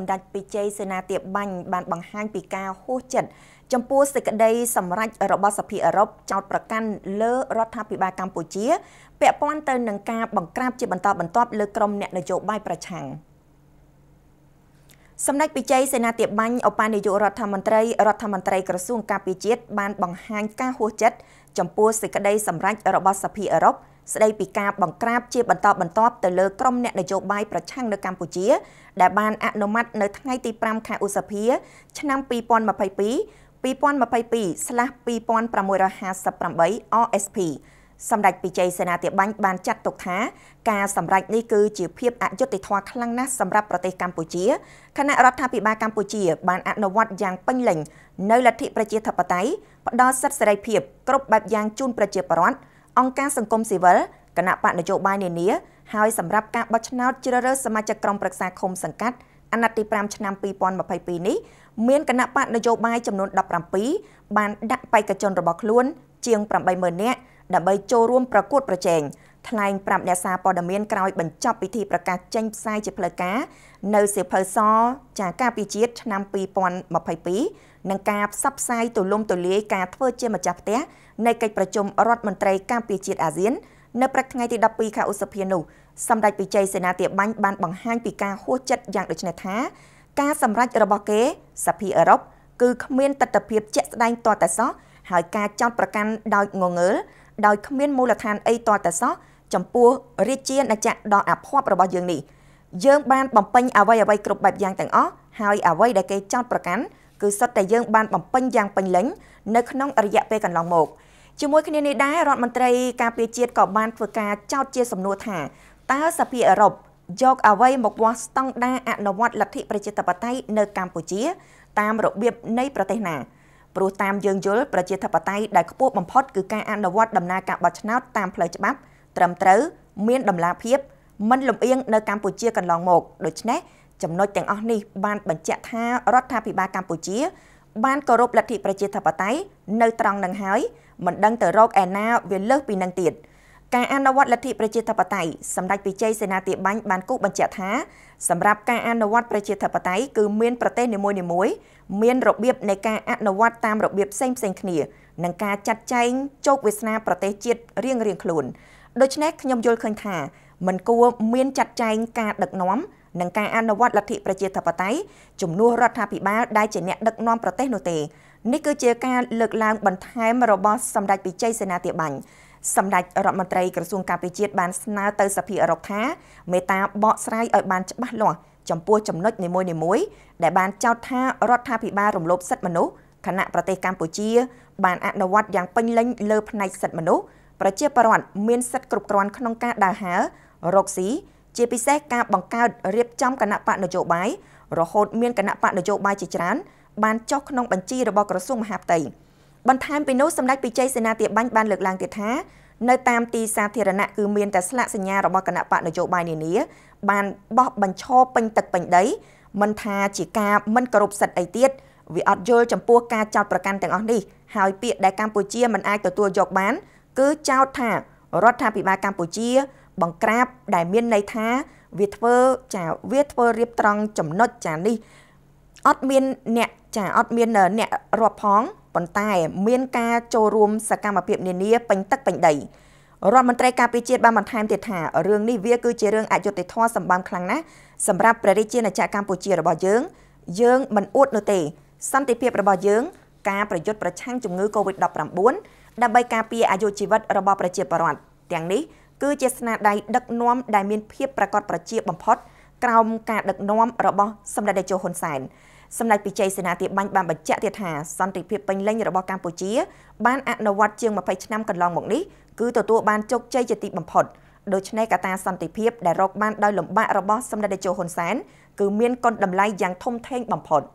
ម្ដេចពិជ័យសេនាទាបាញ់បានបង្ហាញពីការហួសចិត្តចំពោះសេចក្តីសម្រេចរបស់សភាអឺរ៉ុបចោតប្រកាន់លើរដ្ឋាភិបាលកម្ពុជាពាក់ព័ន្ធទៅនឹងការបង្ក្រាបជាបន្តបន្ទាប់ លើក្រុមអ្នកនយោបាយប្រឆាំងសម្ដេចពិជ័យសេនាទាបាញ់ឧបនាយករដ្ឋមន្ត្រីរដ្ឋមន្ត្រីក្រសួង ការពារជាតិបានបង្ហាញការហួសចិត្តចំពោះសេចក្តីសម្រេចរបស់សភាអឺរ៉ុបស្ដីពីការបង្ក្រាបជាបន្តបន្ទាប់ទៅលើក្រុមអ្នកនយោបាយប្រឆាំងនៅកម្ពុជា ដែលបានអនុម័តនៅថ្ងៃទី5ខែឧសភាឆ្នាំ2022 2022/2658 RSP សម្ដេចពិជ័យសេនាធិបាញ់បានចាត់ទុកថាការសម្រេចនេះគឺជាភាពអយុត្តិធម៌ខ្លាំងណាស់សម្រាប់ប្រទេសកម្ពុជាខណៈរដ្ឋាភិបាលកម្ពុជា បានអនុវត្តយ៉ាងពេញលេញនៅលទ្ធិប្រជាធិបតេយ្យផ្ដល់សិទ្ធិសេរីភាពគ្រប់បែបយ៉ាងជូនប្រជាពលរដ្ឋអង្គការសង្គមស៊ីវិលគណៈបកនយោបាយនានា ហើយសម្រាប់ការបោះឆ្នោតជ្រើសរើសសមាជិកក្រុមប្រឹក្សាឃុំសង្កាត់អាណត្តិទី5ឆ្នាំ2022នេះមានគណៈបកនយោបាយចំនួន17បានដាក់បេក្ខជនរបស់ខ្លួនជាង80000នាក់ដើម្បីចូលរួមប្រកួតប្រជែងថ្លែងប្រាប់អ្នកសារព័ត៌មានក្រោយបញ្ចប់ពិធីប្រកាសចេញផ្សាយជាផ្លូវការនៅសៀវភៅសចាការពីជាតិឆ្នាំ2022និងការផ្សព្វផ្សាយទូលំទូលាយការធ្វើជាម្ចាស់ផ្ទះនៃកិច្ចប្រជុំរដ្ឋមន្ត្រីការពីជាតិអាស៊ាន នៅព្រឹកថ្ងៃទី12ខែឧសភានោះសម្ដេចពិជ័យសេនាទាបាញ់បានបង្ហាញពីការហួសចិត្តយ៉ាងដូចនេះថា ការសម្រេចរបស់គេសភាអឺរ៉ុបគឺគ្មានទស្សនវិជ្ជាជាក់ស្ដែងតតែសោះហើយការចោទប្រកាន់ដោយងងើលដោយគ្មានមូលដ្ឋានអីតតែសោះចំពោះរាជាណាចក្រដ៏អភ័ព្វរបស់យើងនេះយើងបានបំពេញអ្វីអ្វីគ្រប់បែបយ៉ាងទាំងអស់ហើយអ្វីដែលគេចោទប្រកាន់គឺសុទ្ធតែយើងបានបំពេញយ៉ាងពេញលេញនៅក្នុងរយៈពេលកន្លងមកជាមួយគ្នានេះដែររដ្ឋមន្ត្រីការពារជាតិក៏បានធ្វើការចោទជាសំណួរថាតើសាភាអឺរ៉ុបយកអ្វីមកវាស់ស្តង់ដារអនុវត្តលទ្ធិប្រជាធិបតេយ្យនៅកម្ពុជាតាមរបៀបនៃប្រទេសណាព្រោះតាមយើងយល់ប្រជាធិបតេយ្យដែលខ្ពស់បំផុតគឺការអនុវត្តដំណើរការបោះឆ្នោតតាមផ្លូវច្បាប់ត្រឹមត្រូវមានដំណាភាពមិនលំអៀងនៅ កម្ពុជាកន្លងមកដូច្នេះចំណុចទាំងអស់នេះបានបញ្ជាក់ថារដ្ឋាភិបាលកម្ពុជា បានគោរពលទ្ធិប្រជាធិបតេយ្យនៅត្រង់នឹងហើយមិនដឹងទៅរកឯណាវាលើសពីនឹងទៀត។ការអនុវត្តលទ្ធិប្រជាធិបតេយ្យសម្ដេចវិជ័យសេនាធិបាញ់បានគូបញ្ជាក់ថាសម្រាប់ការអនុវត្តប្រជាធិបតេយ្យគឺមានប្រទេសនីមួយៗមានរបៀបនៃការអនុវត្តតាមរបៀបផ្សេងផ្សេងគ្នានិងការចាត់ចែងជោគវាសនាប្រទេសជាតិរៀងៗខ្លួនដូច្នេះខ្ញុំយល់ឃើញថាមិនគួរមានចាត់ចែងការដឹកនាំនិងការអនុវត្តលទ្ធិប្រជាធិបតេយ្យជំនួសរដ្ឋាភិបាលដែលជាអ្នកដឹកនាំប្រទេសនោះទេនេះគឺជាការលើកឡើងបន្ថែមរបស់សម្ដេចវិជ័យសេនាធិបាញ់សម្ដេចរដ្ឋមន្ត្រីក្រសួងការពារជាតិបានស្នើទៅសភាអឺរ៉ុបថាមេត្តាបកស្រាយឲ្យបានច្បាស់លាស់ចំពោះចំណុចនីមួយៗដែលបានចោទថារដ្ឋាភិបាលរំលោភសិទ្ធិមនុស្សខណៈប្រទេសកម្ពុជា បានអនុវត្តយ៉ាងពេញលេញលើផ្នែកសិទ្ធិមនុស្សប្រជាពលរដ្ឋមានសិទ្ធិគ្រប់គ្រាន់ក្នុងការដើរហើររកស៊ីជាពិសេសការបង្កើតរៀបចំគណៈបកនយោបាយរហូតមានគណៈបកនយោបាយជាច្រើន បានចុះក្នុងបញ្ជីរបស់ក្រសួងមហាផ្ទៃ។បន្ថែមពីនោះសម្ដេចពិជ័យសេនាទាបាញ់បានលើកឡើងទៀតថានៅតាមទីសាធារណៈគឺមានតែស្លាកសញ្ញារបស់គណៈបកនយោបាយនានាបានបោះបញ្ឈរពេញទឹកពេញដីមិនថាជាការមិនគោរពសិទ្ធិអីទៀតវាអត់យល់ចំពោះការចោទប្រកាន់ទាំងអស់នេះហើយពាក្យដែលកម្ពុជាមិនអាចទទួលយកបានគឺចោទថារដ្ឋាភិបាលកម្ពុជាបង្ក្រាបដែលមានន័យថាវាធ្វើចាវាធ្វើរៀបត្រង់ចំណុចចានេះអត់មានអ្នកចាអត់មានអ្នករាប់ផងប៉ុន្តែមានការចូលរួម សកម្មភាពនានាពេញទឹកពេញដីរដ្ឋមន្ត្រីការពារជាតិបានបន្ថែមទៀតថារឿងនេះវាគឺជារឿងអយុត្តិធម៌សម្បំខ្លាំងណាស់សម្រាប់ព្រះរាជាណាចក្រកម្ពុជារបស់យើងយើងមិនអួតនោះទេសន្តិភាពរបស់យើងការប្រយុទ្ធប្រឆាំងជំងឺ Covid-19 ដើម្បីការពារអាយុជីវិតរបស់ប្រជាពលរដ្ឋទាំងនេះគឺជាស្នាដៃដឹកនាំដែលមានភាពប្រកបប្រជាបំផុតក្រោមការដឹកនាំរបស់សម្ដេចតេជោហ៊ុនសែនសម្ដេចពិជ័យសេនាធិបាញ់បានបញ្ជាក់ទៀតថាសន្តិភាពពេញលេញរបស់កម្ពុជាបានអនុវត្តជាង20ឆ្នាំកន្លងមកនេះគឺទទួលបានជោគជ័យជាទីបំផុតដូច្នេះកត្តាសន្តិភាពដែលរកបានដោយលំបាករបស់សម្ដេចតេជោហ៊ុនសែនគឺមានគុណតម្លៃយ៉ាងធំធេងបំផុត។